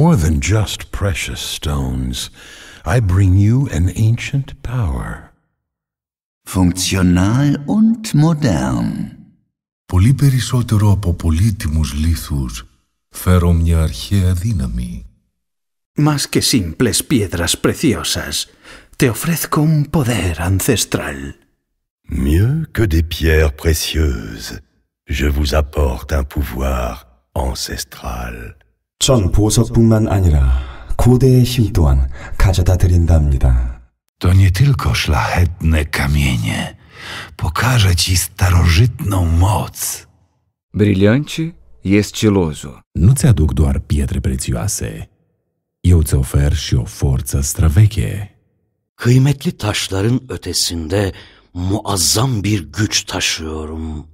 More than just precious stones, I bring you an ancient power. Funktional und modern. Πολύ περισσότερο από πολύτιμους λίθους, φέρω μια αρχαία δύναμη. Más que simples piedras preciosas, te ofrezco un poder ancestral. Mieux que des pierres précieuses, je vous apporte un pouvoir ancestral. 전 보석뿐만 아니라 고대의 힘 또한 가져다 드린답니다. To nie tylko szlachetne kamienie. Pokażę ci starożytną moc. Brilhante e estiloso. Nu ți-aduc doar pietre prețioase. Eu ți ofer și o forță străveche. Kıymetli taşların ötesinde muazzam bir güç taşıyorum.''